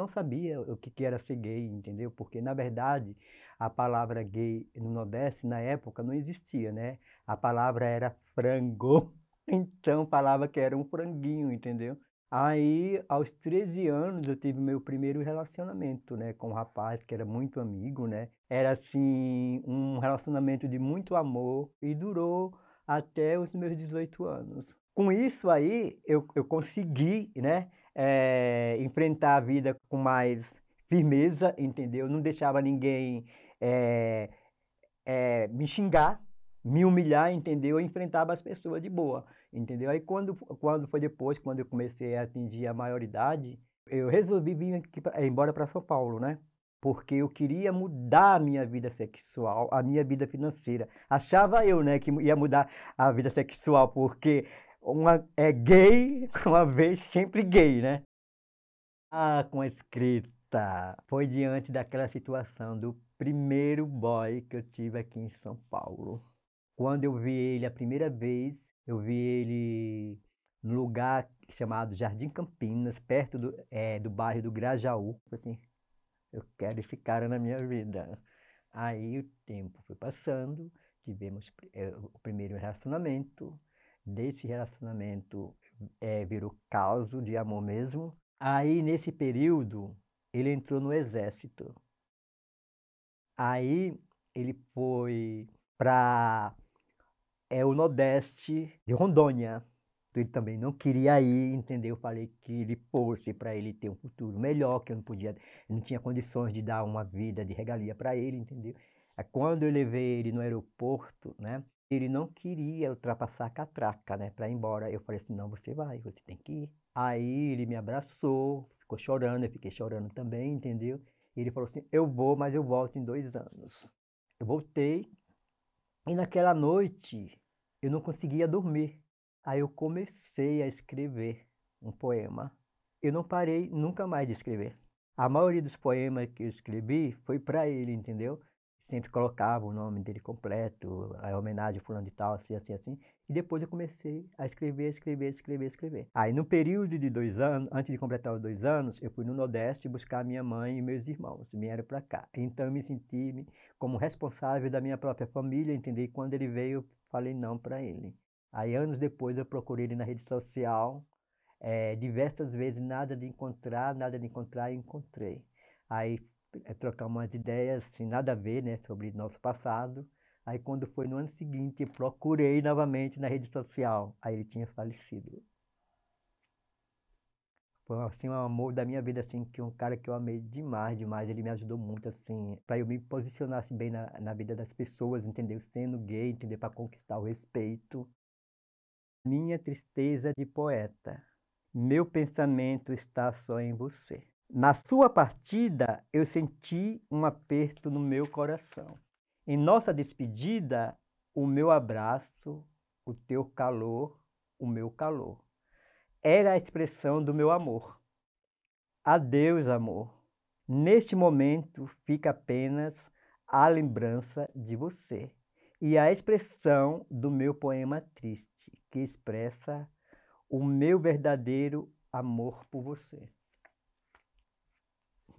não sabia o que, era ser gay, entendeu? Porque, na verdade, a palavra gay no Nordeste, na época, não existia, né? A palavra era frango, então palavra que era um franguinho, entendeu? Aí, aos 13 anos, eu tive meu primeiro relacionamento, né, com um rapaz que era muito amigo, né? Era assim um relacionamento de muito amor e durou até os meus 18 anos. Com isso aí, eu, eu consegui, né, é, enfrentar a vida com mais firmeza, entendeu? Não deixava ninguém é, é, me xingar, me humilhar, entendeu? Eu enfrentava as pessoas de boa, entendeu? Aí quando, quando foi depois, quando eu comecei a atingir a maioridade, eu resolvi vir aqui pra, embora para São Paulo, né? Porque eu queria mudar a minha vida sexual, a minha vida financeira. Achava eu, né, que ia mudar a vida sexual, porque uma é gay, uma vez sempre gay, né? Ah, com a escrita. Foi diante daquela situação do primeiro boy que eu tive aqui em São Paulo. Quando eu vi ele a primeira vez, eu vi ele no lugar chamado Jardim Campinas, perto do, é, do bairro do Grajaú. Eu assim, eu quero ficar na minha vida. Aí o tempo foi passando, tivemos é, o primeiro relacionamento, desse relacionamento é, virou caso de amor mesmo. Aí, nesse período, ele entrou no exército. Aí, ele foi para é, eh, o Nordeste de Rondônia. Ele também não queria ir, entendeu? Eu falei que ele fosse para ele ter um futuro melhor, que eu não podia, eu não tinha condições de dar uma vida de regalia para ele, entendeu? Quando eu levei ele no aeroporto, né? Ele não queria ultrapassar a catraca, né? Para ir embora. Eu falei assim, não, você vai, você tem que ir. Aí ele me abraçou, ficou chorando, eu fiquei chorando também, entendeu? E ele falou assim, eu vou, mas eu volto em dois anos. Eu voltei e naquela noite eu não conseguia dormir. Aí eu comecei a escrever um poema. Eu não parei nunca mais de escrever. A maioria dos poemas que eu escrevi foi para ele, entendeu? sempre colocava o nome dele completo, a homenagem fulano de tal, assim, assim, assim. E depois eu comecei a escrever, escrever, escrever, escrever. Aí, no período de dois anos, antes de completar os dois anos, eu fui no Nordeste buscar minha mãe e meus irmãos, vieram para cá. Então, eu me senti como responsável da minha própria família, entendeu? E quando ele veio, falei não para ele. Aí, anos depois, eu procurei ele na rede social, é, diversas vezes, nada de encontrar, nada de encontrar, encontrei. Aí é, trocar umas ideias, sem assim, nada a ver, né, sobre nosso passado. Aí, quando foi no ano seguinte, procurei novamente na rede social. Aí ele tinha falecido. Foi, assim, um amor da minha vida, assim, que um cara que eu amei demais, demais. Ele me ajudou muito, assim, para eu me posicionar assim, bem na, na vida das pessoas, entendeu? Sendo gay, entender Para conquistar o respeito. Minha tristeza de poeta. Meu pensamento está só em você. Na sua partida, eu senti um aperto no meu coração. Em nossa despedida, o meu abraço, o teu calor, o meu calor. Era a expressão do meu amor. Adeus, amor. Neste momento fica apenas a lembrança de você e a expressão do meu poema triste, que expressa o meu verdadeiro amor por você.